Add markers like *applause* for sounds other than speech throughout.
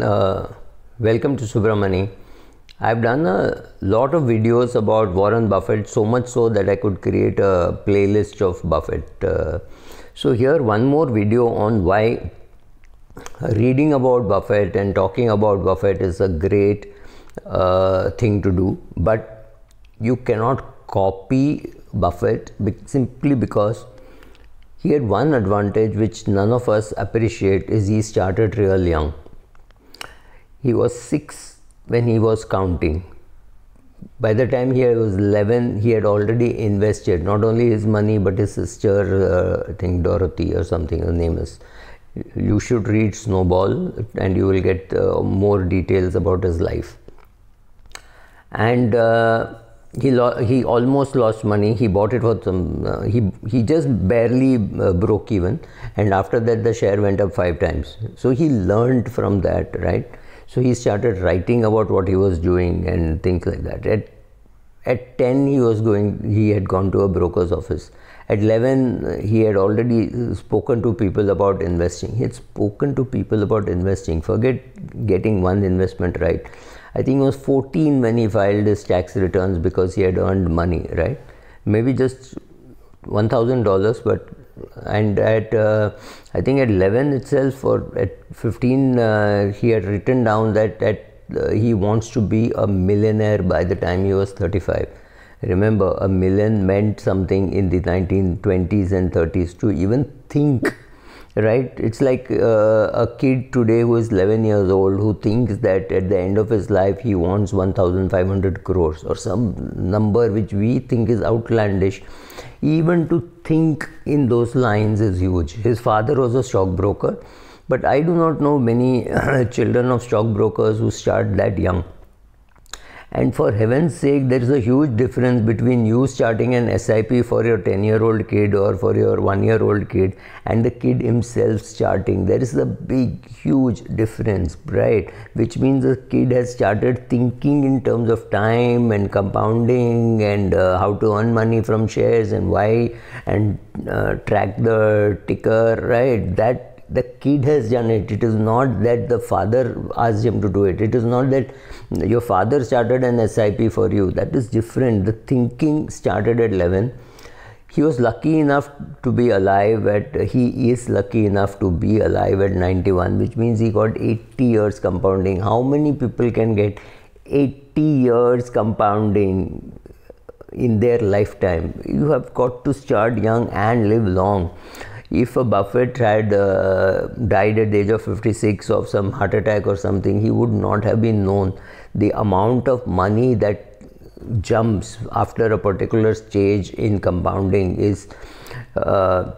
Uh, welcome to Subramani. I've done a lot of videos about Warren Buffett, so much so that I could create a playlist of Buffett. Uh, so, here one more video on why reading about Buffett and talking about Buffett is a great uh, thing to do, but you cannot copy Buffett simply because he had one advantage which none of us appreciate is he started real young he was 6 when he was counting. By the time he was 11, he had already invested not only his money but his sister, uh, I think Dorothy or something, her name is. You should read Snowball and you will get uh, more details about his life. And uh, he he almost lost money. He bought it for some. Uh, he he just barely uh, broke even, and after that the share went up five times. So he learned from that, right? So he started writing about what he was doing and things like that. At, at 10, he was going, he had gone to a broker's office. At 11, he had already spoken to people about investing. He had spoken to people about investing. Forget getting one investment right. I think he was 14 when he filed his tax returns because he had earned money, right? Maybe just $1,000, but and at uh, I think at 11 itself or at 15 uh, he had written down that at, uh, he wants to be a millionaire by the time he was 35. Remember, a million meant something in the 1920s and 30s to even think, right? It's like uh, a kid today who is 11 years old who thinks that at the end of his life he wants 1,500 crores or some number which we think is outlandish even to think in those lines is huge. His father was a stockbroker, but I do not know many *laughs* children of stockbrokers who start that young. And for heaven's sake, there is a huge difference between you starting an SIP for your 10 year old kid or for your 1 year old kid and the kid himself starting. There is a big, huge difference, right? Which means the kid has started thinking in terms of time and compounding and uh, how to earn money from shares and why and uh, track the ticker, right? That the kid has done it. It is not that the father asked him to do it. It is not that your father started an SIP for you. That is different. The thinking started at 11. He was lucky enough to be alive at, he is lucky enough to be alive at 91, which means he got 80 years compounding. How many people can get 80 years compounding in their lifetime? You have got to start young and live long if Buffett had uh, died at the age of 56 of some heart attack or something, he would not have been known. The amount of money that jumps after a particular stage in compounding is uh,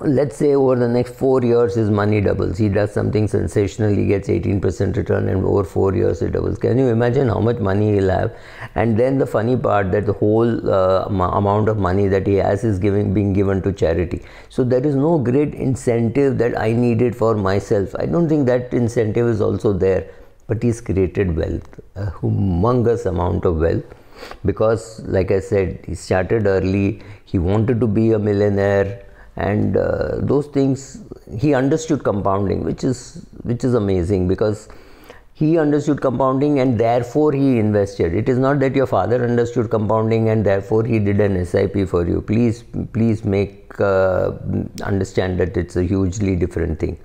let's say over the next four years his money doubles he does something sensational he gets 18% return and over four years it doubles can you imagine how much money he'll have and then the funny part that the whole uh, amount of money that he has is giving being given to charity so there is no great incentive that i needed for myself i don't think that incentive is also there but he's created wealth a humongous amount of wealth because like i said he started early he wanted to be a millionaire and uh, those things he understood compounding which is which is amazing because he understood compounding and therefore he invested it is not that your father understood compounding and therefore he did an sip for you please please make uh, understand that it's a hugely different thing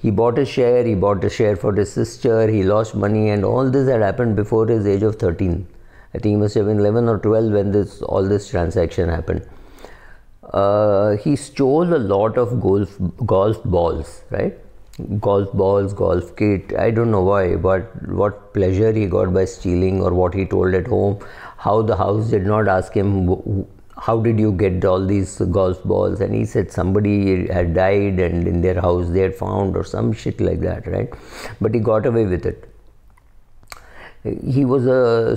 he bought a share he bought a share for his sister he lost money and all this had happened before his age of 13 i think he must have been 11 or 12 when this all this transaction happened uh, he stole a lot of golf golf balls, right? Golf balls, golf kit. I don't know why, but what pleasure he got by stealing, or what he told at home, how the house did not ask him, how did you get all these golf balls, and he said somebody had died and in their house they had found or some shit like that, right? But he got away with it he was a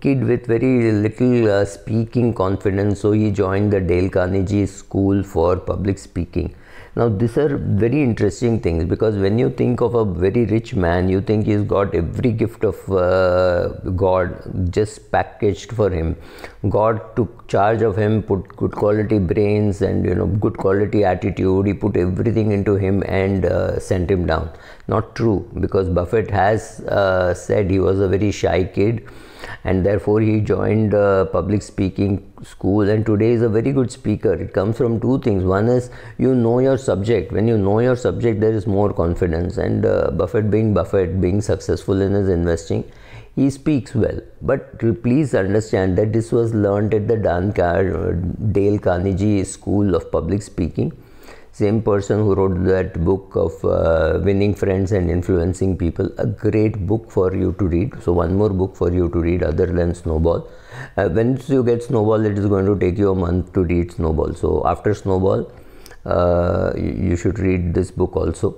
kid with very little uh, speaking confidence so he joined the dale carnegie school for public speaking now, these are very interesting things because when you think of a very rich man, you think he's got every gift of uh, God just packaged for him. God took charge of him, put good quality brains and you know good quality attitude. He put everything into him and uh, sent him down. Not true because Buffett has uh, said he was a very shy kid and therefore he joined uh, public speaking school and today is a very good speaker it comes from two things one is you know your subject when you know your subject there is more confidence and uh, buffett being buffett being successful in his investing he speaks well but please understand that this was learned at the dan Car- uh, dale carnegie school of public speaking same person who wrote that book of uh, winning friends and influencing people a great book for you to read so one more book for you to read other than snowball uh, once you get snowball it is going to take you a month to read snowball so after snowball uh, you should read this book also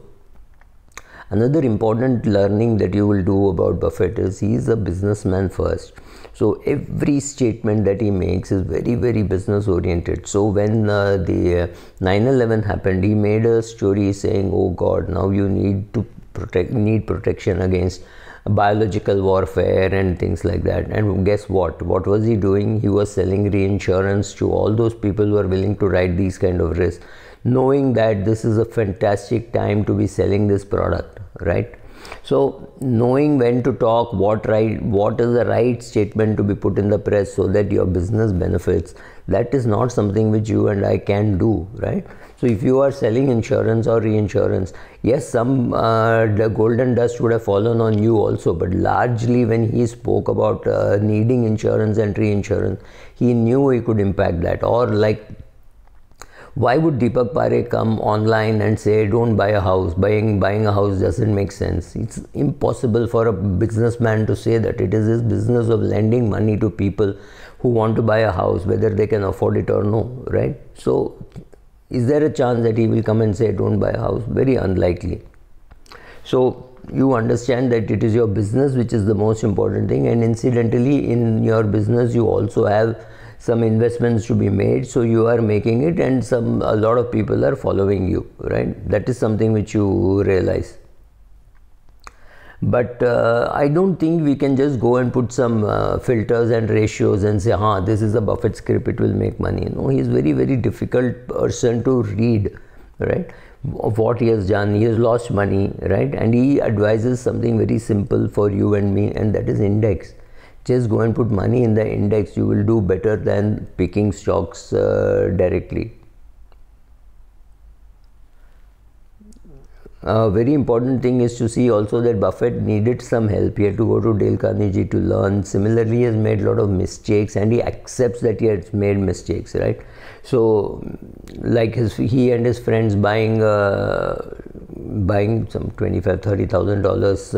another important learning that you will do about buffett is he is a businessman first so every statement that he makes is very, very business oriented. So when uh, the 9/11 uh, happened, he made a story saying, "Oh God, now you need to protect, need protection against." biological warfare and things like that. And guess what? What was he doing? He was selling reinsurance to all those people who are willing to ride these kind of risks, knowing that this is a fantastic time to be selling this product, right? So knowing when to talk, what right, what is the right statement to be put in the press so that your business benefits, that is not something which you and I can do, right? So if you are selling insurance or reinsurance, yes, some uh, the golden dust would have fallen on you also, but largely when he spoke about uh, needing insurance and reinsurance, he knew he could impact that. Or like why would Deepak Pare come online and say, don't buy a house? Buying, buying a house doesn't make sense. It's impossible for a businessman to say that it is his business of lending money to people who want to buy a house, whether they can afford it or no, right? So, is there a chance that he will come and say, don't buy a house? Very unlikely. So, you understand that it is your business which is the most important thing, and incidentally, in your business, you also have some investments to be made so you are making it and some a lot of people are following you right that is something which you realize but uh, i don't think we can just go and put some uh, filters and ratios and say ha this is a buffett script it will make money no he is very very difficult person to read right of what he has done he has lost money right and he advises something very simple for you and me and that is index just go and put money in the index, you will do better than picking stocks uh, directly. A very important thing is to see also that Buffett needed some help. He had to go to Dale Carnegie to learn. Similarly, he has made a lot of mistakes and he accepts that he has made mistakes, right? So, like his he and his friends buying uh, buying some twenty five thirty thousand uh, dollars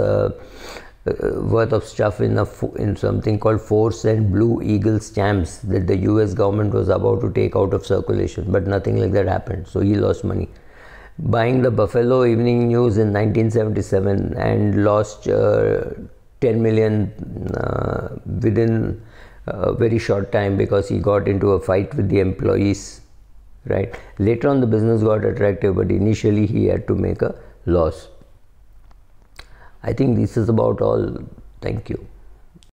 uh, worth of stuff in, a, in something called four cent Blue Eagle stamps that the US government was about to take out of circulation, but nothing like that happened. So he lost money. Buying the Buffalo Evening News in 1977 and lost uh, 10 million uh, within a uh, very short time because he got into a fight with the employees. Right later on, the business got attractive, but initially he had to make a loss. I think this is about all. Thank you.